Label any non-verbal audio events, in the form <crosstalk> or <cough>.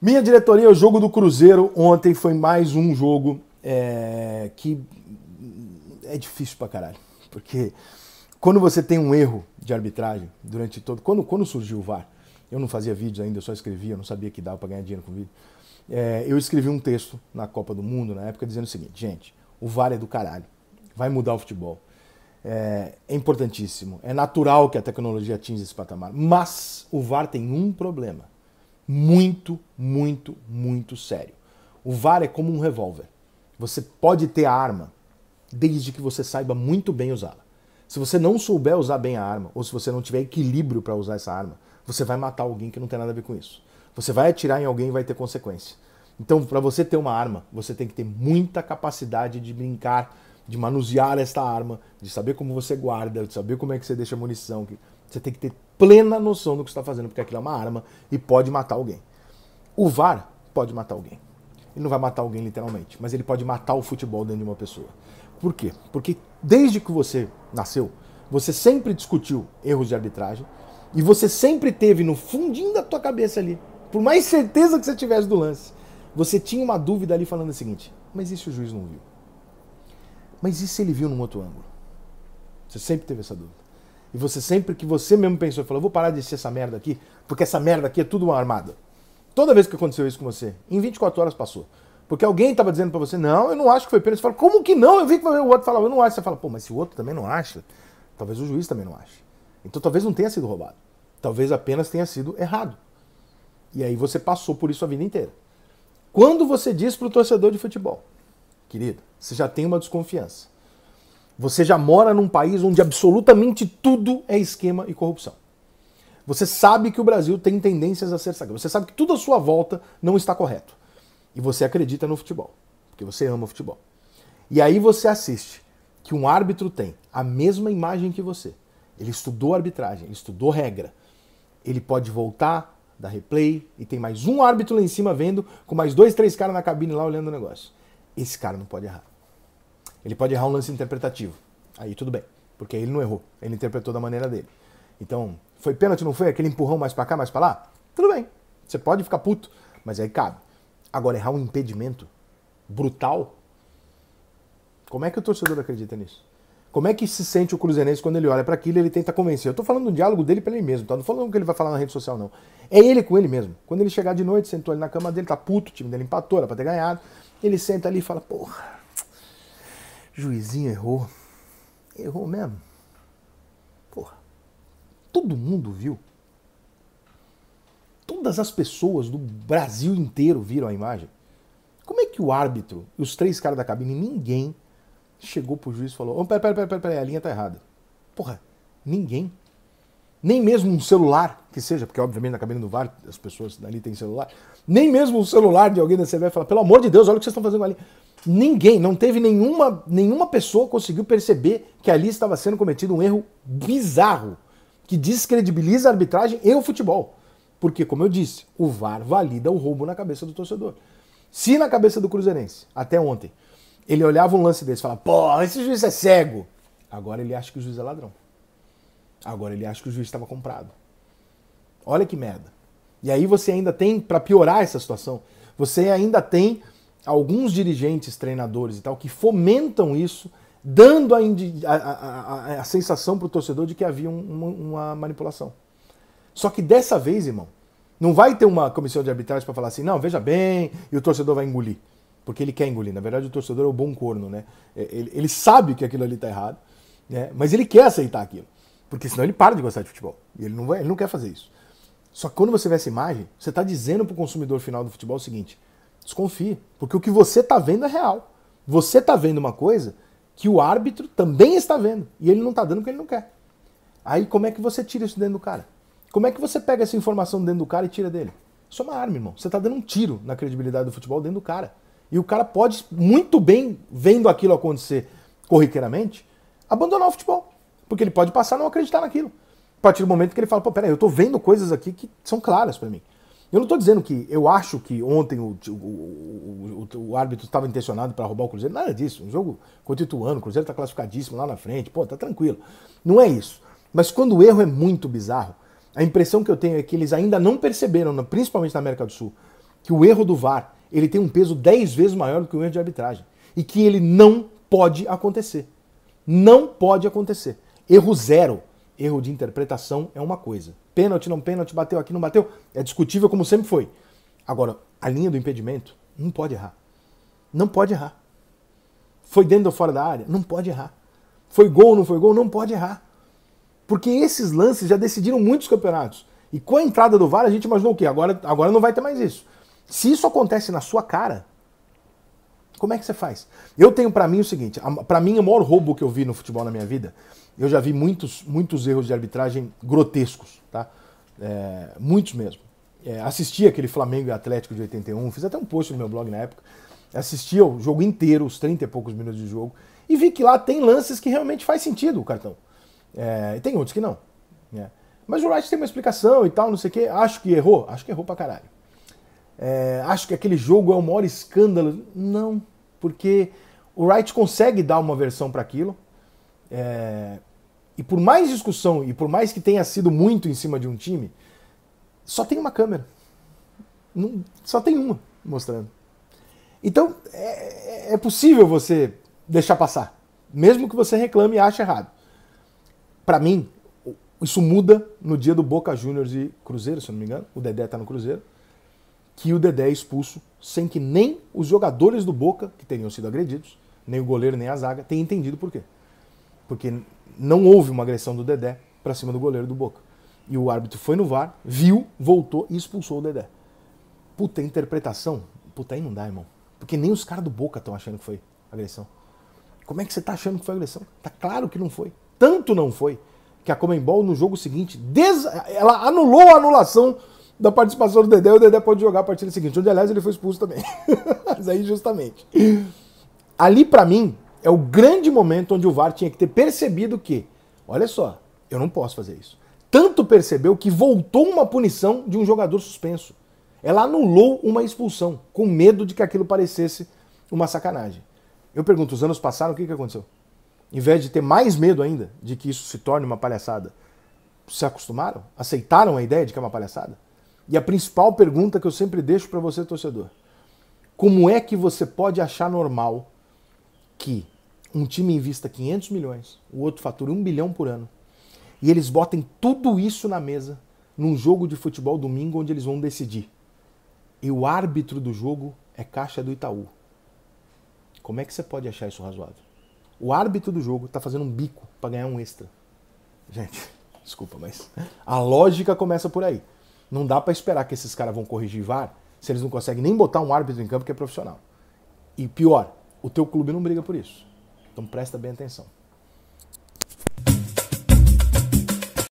Minha diretoria, é o jogo do Cruzeiro ontem foi mais um jogo é, que é difícil pra caralho. Porque quando você tem um erro de arbitragem durante todo. Quando, quando surgiu o VAR, eu não fazia vídeos ainda, eu só escrevia, eu não sabia que dava pra ganhar dinheiro com vídeo. É, eu escrevi um texto na Copa do Mundo, na época, dizendo o seguinte: gente, o VAR é do caralho, vai mudar o futebol. É, é importantíssimo, é natural que a tecnologia atinja esse patamar, mas o VAR tem um problema muito, muito, muito sério. O VAR é como um revólver. Você pode ter a arma, desde que você saiba muito bem usá-la. Se você não souber usar bem a arma, ou se você não tiver equilíbrio para usar essa arma, você vai matar alguém que não tem nada a ver com isso. Você vai atirar em alguém e vai ter consequência. Então, para você ter uma arma, você tem que ter muita capacidade de brincar, de manusear esta arma, de saber como você guarda, de saber como é que você deixa a munição. Você tem que ter plena noção do que está fazendo, porque aquilo é uma arma e pode matar alguém. O VAR pode matar alguém. Ele não vai matar alguém literalmente, mas ele pode matar o futebol dentro de uma pessoa. Por quê? Porque desde que você nasceu, você sempre discutiu erros de arbitragem e você sempre teve no fundinho da tua cabeça ali, por mais certeza que você tivesse do lance, você tinha uma dúvida ali falando o seguinte: mas e se o juiz não viu? Mas e se ele viu num outro ângulo? Você sempre teve essa dúvida. E você sempre que você mesmo pensou, falou, vou parar de ser essa merda aqui, porque essa merda aqui é tudo uma armada. Toda vez que aconteceu isso com você, em 24 horas passou. Porque alguém estava dizendo para você, não, eu não acho que foi pênalti. Você fala, como que não? Eu vi que o outro falava, eu não acho. Você fala, pô, mas se o outro também não acha, talvez o juiz também não ache. Então talvez não tenha sido roubado. Talvez apenas tenha sido errado. E aí você passou por isso a vida inteira. Quando você diz para o torcedor de futebol, querido, você já tem uma desconfiança. Você já mora num país onde absolutamente tudo é esquema e corrupção. Você sabe que o Brasil tem tendências a ser sagrado. Você sabe que tudo à sua volta não está correto. E você acredita no futebol, porque você ama o futebol. E aí você assiste que um árbitro tem a mesma imagem que você. Ele estudou arbitragem, ele estudou regra. Ele pode voltar, dar replay, e tem mais um árbitro lá em cima vendo, com mais dois, três caras na cabine lá olhando o negócio. Esse cara não pode errar. Ele pode errar um lance interpretativo. Aí tudo bem, porque ele não errou, ele interpretou da maneira dele. Então, foi pênalti, não foi? Aquele empurrão mais para cá, mais para lá? Tudo bem, você pode ficar puto, mas aí cabe. Agora, errar um impedimento brutal? Como é que o torcedor acredita nisso? Como é que se sente o Cruzeirense quando ele olha para aquilo e ele tenta convencer? Eu tô falando do diálogo dele para ele mesmo, tá? Não falando o que ele vai falar na rede social, não. É ele com ele mesmo. Quando ele chegar de noite, sentou ali na cama dele, tá puto, o time dele empatou, era pra ter ganhado. Ele senta ali e fala, porra, Juizinho errou. Errou mesmo. Porra. Todo mundo viu. Todas as pessoas do Brasil inteiro viram a imagem. Como é que o árbitro e os três caras da cabine, ninguém chegou pro juiz e falou: oh, pera, pera, pera, pera, a linha tá errada. Porra, ninguém. Nem mesmo um celular que seja, porque obviamente na cabine do VAR as pessoas ali têm celular, nem mesmo o celular de alguém da CBF fala, pelo amor de Deus, olha o que vocês estão fazendo ali. Ninguém, não teve nenhuma, nenhuma pessoa conseguiu perceber que ali estava sendo cometido um erro bizarro, que descredibiliza a arbitragem e o futebol. Porque, como eu disse, o VAR valida o roubo na cabeça do torcedor. Se na cabeça do Cruzeirense, até ontem, ele olhava um lance desse e falava, pô, esse juiz é cego. Agora ele acha que o juiz é ladrão. Agora ele acha que o juiz estava comprado. Olha que merda. E aí você ainda tem, para piorar essa situação, você ainda tem alguns dirigentes, treinadores e tal, que fomentam isso, dando a, a, a, a sensação para o torcedor de que havia um, uma, uma manipulação. Só que dessa vez, irmão, não vai ter uma comissão de arbitragem para falar assim, não, veja bem, e o torcedor vai engolir. Porque ele quer engolir. Na verdade, o torcedor é o bom corno, né? É, ele, ele sabe que aquilo ali está errado, né? mas ele quer aceitar aquilo. Porque senão ele para de gostar de futebol. E ele não, vai, ele não quer fazer isso. Só que quando você vê essa imagem, você está dizendo para o consumidor final do futebol o seguinte: desconfie, porque o que você está vendo é real. Você está vendo uma coisa que o árbitro também está vendo e ele não está dando porque ele não quer. Aí como é que você tira isso dentro do cara? Como é que você pega essa informação dentro do cara e tira dele? Isso é uma arma, irmão. Você está dando um tiro na credibilidade do futebol dentro do cara. E o cara pode, muito bem, vendo aquilo acontecer corriqueiramente, abandonar o futebol. Porque ele pode passar a não acreditar naquilo partir do momento que ele fala, pô, peraí, eu tô vendo coisas aqui que são claras para mim. Eu não tô dizendo que eu acho que ontem o, o, o, o árbitro estava intencionado para roubar o Cruzeiro, nada disso. Um jogo constituano, o Cruzeiro tá classificadíssimo lá na frente, pô, tá tranquilo. Não é isso. Mas quando o erro é muito bizarro, a impressão que eu tenho é que eles ainda não perceberam, principalmente na América do Sul, que o erro do VAR ele tem um peso 10 vezes maior do que o erro de arbitragem. E que ele não pode acontecer. Não pode acontecer. Erro zero erro de interpretação é uma coisa. Pênalti, não pênalti, bateu aqui, não bateu, é discutível como sempre foi. Agora, a linha do impedimento não pode errar. Não pode errar. Foi dentro ou fora da área? Não pode errar. Foi gol ou não foi gol? Não pode errar. Porque esses lances já decidiram muitos campeonatos. E com a entrada do VAR, a gente imaginou o quê? Agora, agora não vai ter mais isso. Se isso acontece na sua cara, como é que você faz? Eu tenho para mim o seguinte, para mim o maior roubo que eu vi no futebol na minha vida eu já vi muitos, muitos erros de arbitragem grotescos, tá? É, muitos mesmo. É, assisti aquele Flamengo e Atlético de 81, fiz até um post no meu blog na época. Assisti o jogo inteiro, os 30 e poucos minutos de jogo, e vi que lá tem lances que realmente faz sentido o cartão. É, e tem outros que não. Né? Mas o Wright tem uma explicação e tal, não sei o quê. Acho que errou? Acho que errou pra caralho. É, acho que aquele jogo é o maior escândalo. Não, porque o Wright consegue dar uma versão para aquilo. É, e por mais discussão e por mais que tenha sido muito em cima de um time, só tem uma câmera. Não, só tem uma mostrando. Então é, é, é possível você deixar passar, mesmo que você reclame e ache errado. Para mim, isso muda no dia do Boca Juniors e Cruzeiro, se eu não me engano. O Dedé tá no Cruzeiro. Que o Dedé é expulso sem que nem os jogadores do Boca, que teriam sido agredidos, nem o goleiro, nem a zaga, tenham entendido por quê porque não houve uma agressão do Dedé para cima do goleiro do Boca. E o árbitro foi no VAR, viu, voltou e expulsou o Dedé. Puta, interpretação. Puta, aí não dá, irmão. Porque nem os caras do Boca estão achando que foi agressão. Como é que você está achando que foi agressão? Tá claro que não foi. Tanto não foi que a Comembol, no jogo seguinte, des... ela anulou a anulação da participação do Dedé e o Dedé pode jogar a partida seguinte. Onde, aliás, ele foi expulso também. <laughs> Mas aí, justamente. Ali, para mim, é o grande momento onde o VAR tinha que ter percebido que, olha só, eu não posso fazer isso. Tanto percebeu que voltou uma punição de um jogador suspenso. Ela anulou uma expulsão, com medo de que aquilo parecesse uma sacanagem. Eu pergunto, os anos passaram, o que, que aconteceu? Em vez de ter mais medo ainda de que isso se torne uma palhaçada, se acostumaram? Aceitaram a ideia de que é uma palhaçada? E a principal pergunta que eu sempre deixo para você, torcedor: como é que você pode achar normal que um time invista 500 milhões, o outro fatura 1 bilhão por ano, e eles botem tudo isso na mesa num jogo de futebol domingo onde eles vão decidir. E o árbitro do jogo é Caixa do Itaú. Como é que você pode achar isso razoável? O árbitro do jogo está fazendo um bico para ganhar um extra. Gente, <laughs> desculpa, mas a lógica começa por aí. Não dá para esperar que esses caras vão corrigir VAR se eles não conseguem nem botar um árbitro em campo que é profissional. E pior, o teu clube não briga por isso. Então presta bem atenção.